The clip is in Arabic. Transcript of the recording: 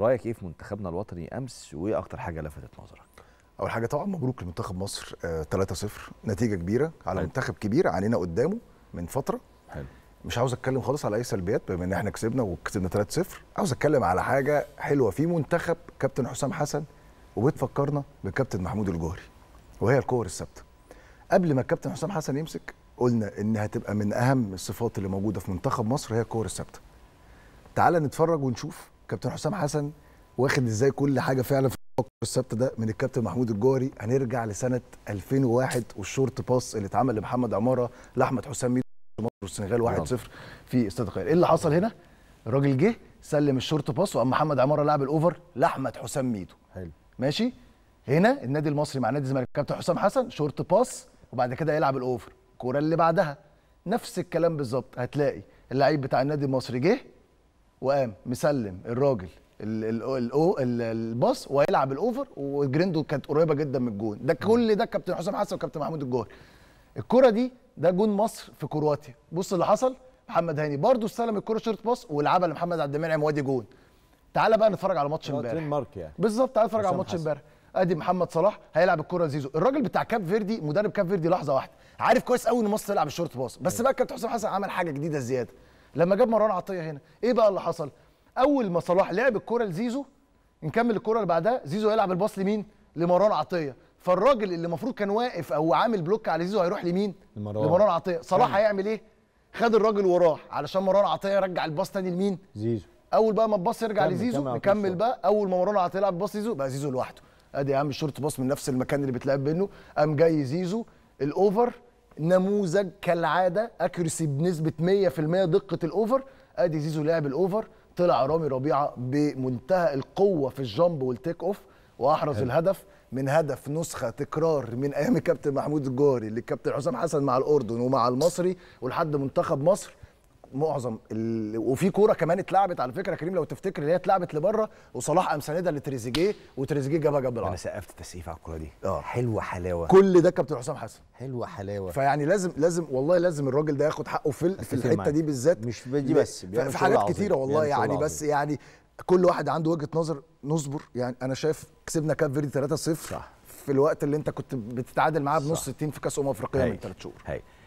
رايك ايه في منتخبنا الوطني امس وايه اكتر حاجه لفتت نظرك اول حاجه طبعا مبروك لمنتخب مصر 3-0 آه، نتيجه كبيره على حلو. منتخب كبير علينا قدامه من فتره حلو مش عاوز اتكلم خالص على اي سلبيات بما ان احنا كسبنا وكسبنا 3-0 عاوز اتكلم على حاجه حلوه في منتخب كابتن حسام حسن وبتفكرنا بالكابتن محمود الجوهري وهي الكور الثابته قبل ما الكابتن حسام حسن يمسك قلنا ان هتبقى من اهم الصفات اللي موجوده في منتخب مصر هي الكور الثابته تعال نتفرج ونشوف كابتن حسام حسن واخد ازاي كل حاجه فعلا في السبت ده من الكابتن محمود الجوهري هنرجع لسنه 2001 والشورت باس اللي اتعمل لمحمد عماره لاحمد حسام ميدو مصر والسنغال 1-0 في استاد القاهره ايه اللي حصل هنا الراجل جه سلم الشورت باس وقام محمد عماره لعب الاوفر لاحمد حسام ميدو حلو ماشي هنا النادي المصري مع نادي الزمالك كابتن حسام حسن شورت باس وبعد كده يلعب الاوفر الكوره اللي بعدها نفس الكلام بالظبط هتلاقي اللعيب بتاع النادي المصري جه وقام مسلم الراجل الباص وهيلعب الاوفر وجريندو كانت قريبه جدا من الجون ده كل ده كابتن حسام حسن وكابتن محمود الجوهري الكره دي ده جون مصر في كرواتيا بص اللي حصل محمد هاني برده استلم الكره شورت باص ولعبها لمحمد عبد المنعم وادي جون تعالى بقى نتفرج على ماتش امبارح مارك يعني بالظبط تعالى نتفرج على ماتش امبارح ادي محمد صلاح هيلعب الكره لزيزو الراجل بتاع كاب فيردي مدرب كاب فيردي لحظه واحده عارف كويس قوي ان مصر تلعب الشورت باص بس أيوه. بقى كابتن حسام حسن عمل حاجه جديده زياده لما جاب مروان عطيه هنا ايه بقى اللي حصل اول ما صلاح لعب الكره لزيزو نكمل الكره اللي بعدها زيزو هيلعب الباص لمين لمروان عطيه فالراجل اللي المفروض كان واقف او عامل بلوك على زيزو هيروح لمين لمروان, لمروان عطيه صلاح هيعمل ايه خد الراجل وراح علشان مروان عطيه يرجع الباص تاني لمين زيزو اول بقى ما الباص يرجع لزيزو نكمل بقى اول ما مروان عطيه يلعب باص زيزو بقى زيزو لوحده ادي يا عم الشورت باص من نفس المكان اللي بتلعب منه قام جاي زيزو الاوفر نموذج كالعاده اكيرسي بنسبه 100% دقه الاوفر ادي زيزو لعب الاوفر طلع رامي ربيعه بمنتهى القوه في الجامب والتيك اوف واحرز هل. الهدف من هدف نسخه تكرار من ايام الكابتن محمود الجوهري للكابتن حسام حسن مع الاردن ومع المصري ولحد منتخب مصر معظم ال... وفي كوره كمان اتلعبت على فكره كريم لو تفتكر اللي هي اتلعبت لبره وصلاح قام ساندها لتريزيجيه وتريزيجيه جابها جنب العرض انا سقفت تسقيف على الكوره دي اه حلوه حلاوه كل ده كابتن حسام حسن حلوه حلاوه فيعني لازم لازم والله لازم الراجل ده ياخد حقه في في الحته دي بالذات مش دي بس في حاجات كتيره والله يعني بس يعني كل واحد عنده وجهه نظر نصبر يعني انا شايف كسبنا كاب فيردي 3-0 صح في الوقت اللي انت كنت بتتعادل معاه بنص التيم في كاس امم افريقيا من ثلاث شهور هي.